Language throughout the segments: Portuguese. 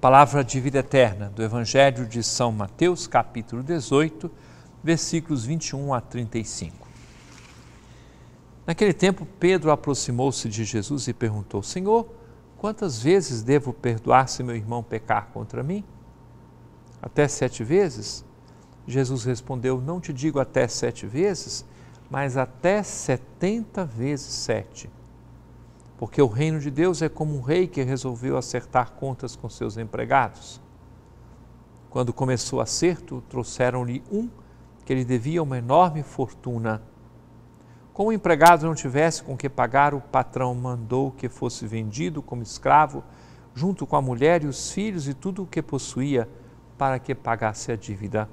Palavra de vida eterna do Evangelho de São Mateus, capítulo 18, versículos 21 a 35. Naquele tempo, Pedro aproximou-se de Jesus e perguntou: Senhor, quantas vezes devo perdoar se meu irmão pecar contra mim? Até sete vezes? Jesus respondeu: Não te digo até sete vezes, mas até setenta vezes sete porque o reino de Deus é como um rei que resolveu acertar contas com seus empregados. Quando começou o acerto, trouxeram-lhe um que lhe devia uma enorme fortuna. Como o empregado não tivesse com que pagar, o patrão mandou que fosse vendido como escravo, junto com a mulher e os filhos e tudo o que possuía, para que pagasse a dívida.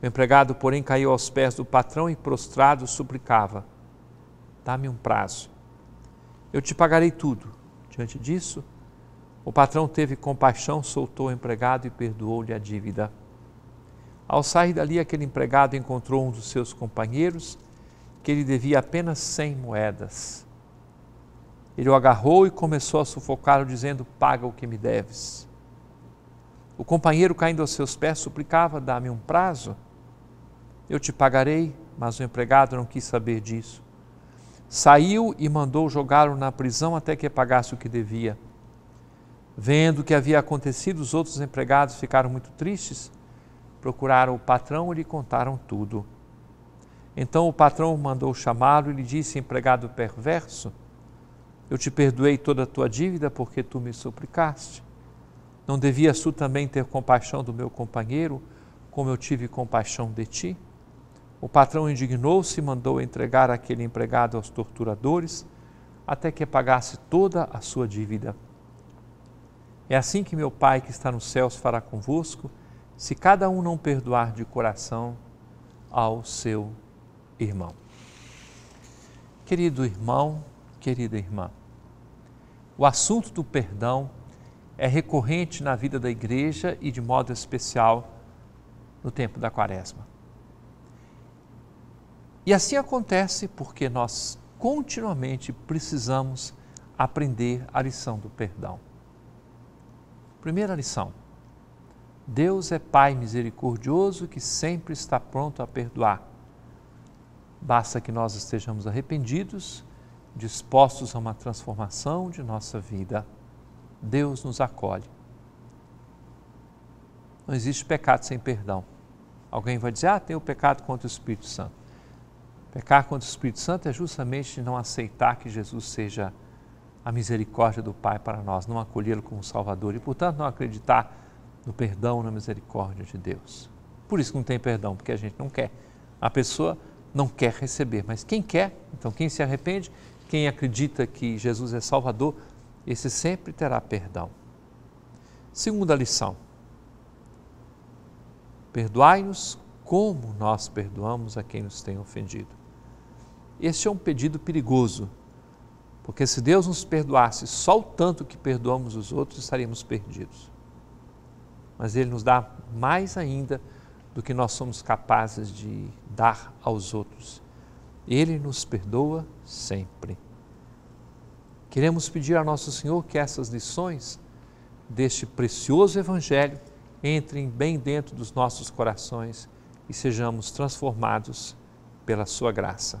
O empregado, porém, caiu aos pés do patrão e, prostrado, suplicava: Dá-me um prazo eu te pagarei tudo. Diante disso, o patrão teve compaixão, soltou o empregado e perdoou-lhe a dívida. Ao sair dali, aquele empregado encontrou um dos seus companheiros que ele devia apenas cem moedas. Ele o agarrou e começou a sufocá-lo, dizendo: Paga o que me deves. O companheiro, caindo aos seus pés, suplicava: Dá-me um prazo, eu te pagarei. Mas o empregado não quis saber disso Saiu e mandou jogá-lo na prisão até que pagasse o que devia. Vendo o que havia acontecido, os outros empregados ficaram muito tristes, procuraram o patrão e lhe contaram tudo. Então o patrão mandou chamá-lo e lhe disse: Empregado perverso, eu te perdoei toda a tua dívida porque tu me suplicaste. Não devias tu também ter compaixão do meu companheiro, como eu tive compaixão de ti? O patrão indignou-se e mandou entregar aquele empregado aos torturadores, até que pagasse toda a sua dívida. É assim que meu Pai que está nos céus fará convosco, se cada um não perdoar de coração ao seu irmão. Querido irmão, querida irmã, o assunto do perdão é recorrente na vida da igreja e, de modo especial, no tempo da quaresma. E assim acontece porque nós continuamente precisamos aprender a lição do perdão. Primeira lição: Deus é Pai misericordioso que sempre está pronto a perdoar. Basta que nós estejamos arrependidos, dispostos a uma transformação de nossa vida. Deus nos acolhe. Não existe pecado sem perdão. Alguém vai dizer: Ah, tem o pecado contra o Espírito Santo. Pecar contra o Espírito Santo é justamente não aceitar que Jesus seja a misericórdia do Pai para nós, não acolhê-lo como Salvador e, portanto, não acreditar no perdão, na misericórdia de Deus. Por isso não tem perdão, porque a gente não quer. A pessoa não quer receber, mas quem quer, então quem se arrepende, quem acredita que Jesus é Salvador, esse sempre terá perdão. Segunda lição: perdoai-nos como nós perdoamos a quem nos tem ofendido. Este é um pedido perigoso, porque se Deus nos perdoasse só o tanto que perdoamos os outros, estaríamos perdidos. Mas Ele nos dá mais ainda do que nós somos capazes de dar aos outros. Ele nos perdoa sempre. Queremos pedir ao nosso Senhor que essas lições deste precioso Evangelho entrem bem dentro dos nossos corações e sejamos transformados pela Sua graça